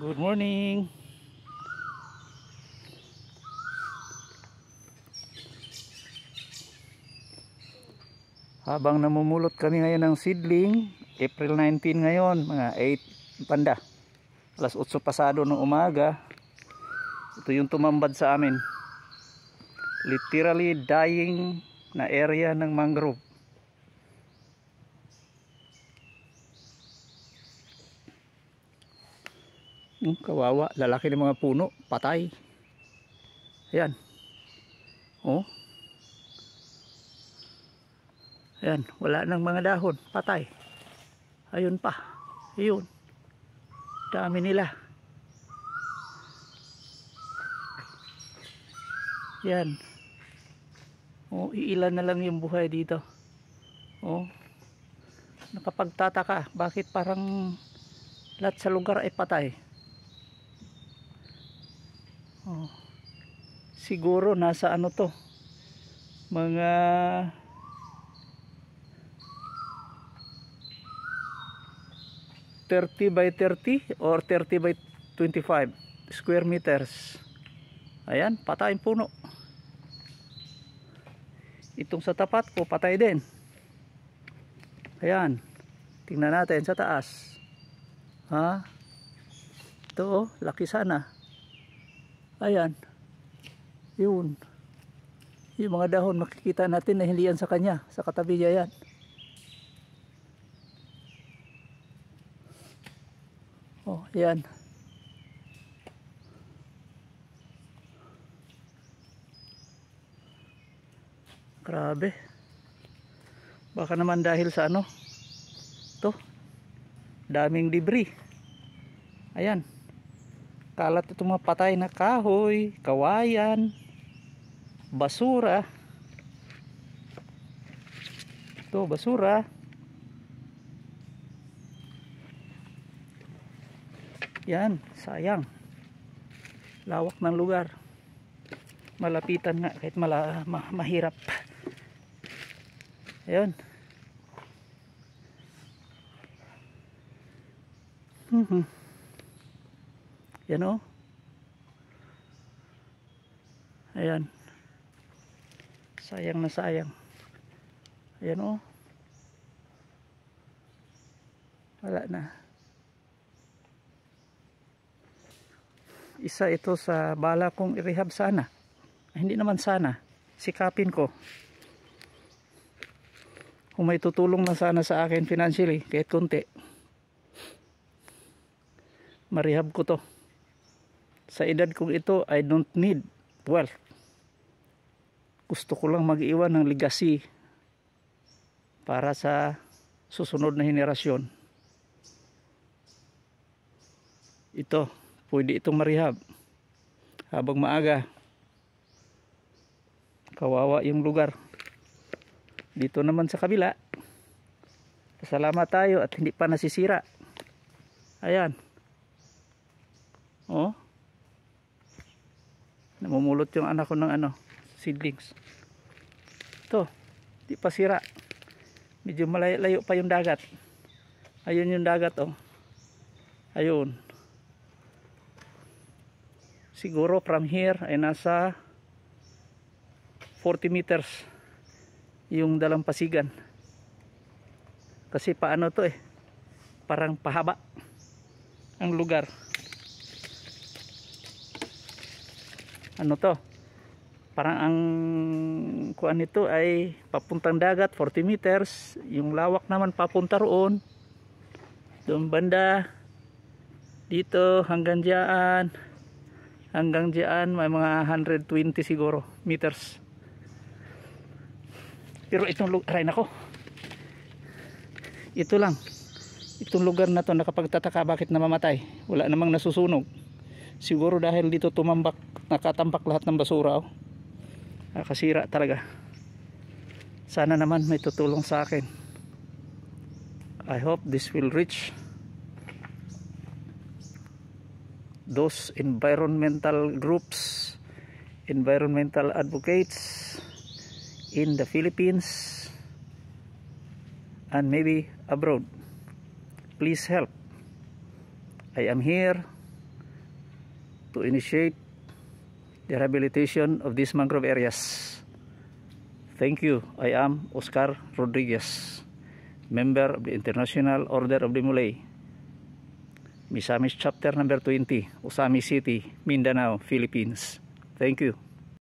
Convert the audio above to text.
Good morning. Habang namumulot kami ngayon ng seedling, April 19 ngayon, mga 8 panda. Alas 8 pasado ng umaga. Ito yung tumambad sa amin. Literally dying na area ng mangrove. Yung hmm, kawawa, lalaki ng mga puno, patay. Ayan. Oh. Ayan, wala nang mga dahon, patay. Ayun pa. Ayun. Dami nila. Yan. Oh, iilan na lang yung buhay dito. Oh. Nakapagtataka, bakit parang lahat sa lugar ay patay? oh. siguro nasa ano to mga thirty by 30 or 30 by 25 square meters ayan patayin puno itong sa tapat ko patay din ayan tingnan natin sa taas ha ito oh, laki sana Ayan. Yun. Yung mga dahon makikita natin na hilian sa kanya. Sa katabi niya yan. Oh, yan. Grabe. Baka naman dahil sa ano. To. Daming debris. Ayan kalat itong mga patay na kahoy kawayan basura ito basura yan sayang lawak ng lugar malapitan nga kahit mala, ma, mahirap ayun mhm yan o. Ayan. Sayang na sayang. Ayan o. Wala na. Isa ito sa bala kong i-rehab sana. Ay, hindi naman sana. Sikapin ko. Kung may tutulong na sana sa akin financially, kahit konti. Marehab ko to. Sa edad kong ito, I don't need wealth. Gusto ko lang mag-iwan ng legacy para sa susunod na henerasyon. Ito, pwede itong marihab. Habang maaga, kawawa yung lugar. Dito naman sa kabila, Salamat tayo at hindi pa nasisira. Ayan. Oh namumulot yung anak ko ng ano seedlings to di pa sira medyo malayo pa yung dagat ayun yung dagat oh ayun siguro from here ay nasa 40 meters yung dalampasigan kasi paano to eh parang pahaba ang lugar ano to parang ang kuan nito ay papuntang dagat 40 meters yung lawak naman papunta roon doon banda dito hanggang diyan hanggang diyan may mga 120 siguro meters pero itong lugar ay nako ito lang itong lugar na to nakapagtataka bakit namamatay wala namang nasusunog siguro dahil dito tumambak nakatambak lahat ng basura oh. nakasira talaga sana naman may tutulong sa akin I hope this will reach those environmental groups environmental advocates in the Philippines and maybe abroad please help I am here to initiate the rehabilitation of these mangrove areas. Thank you. I am Oscar Rodriguez, member of the International Order of the Malay. Misamis Chapter Number 20, Usami City, Mindanao, Philippines. Thank you.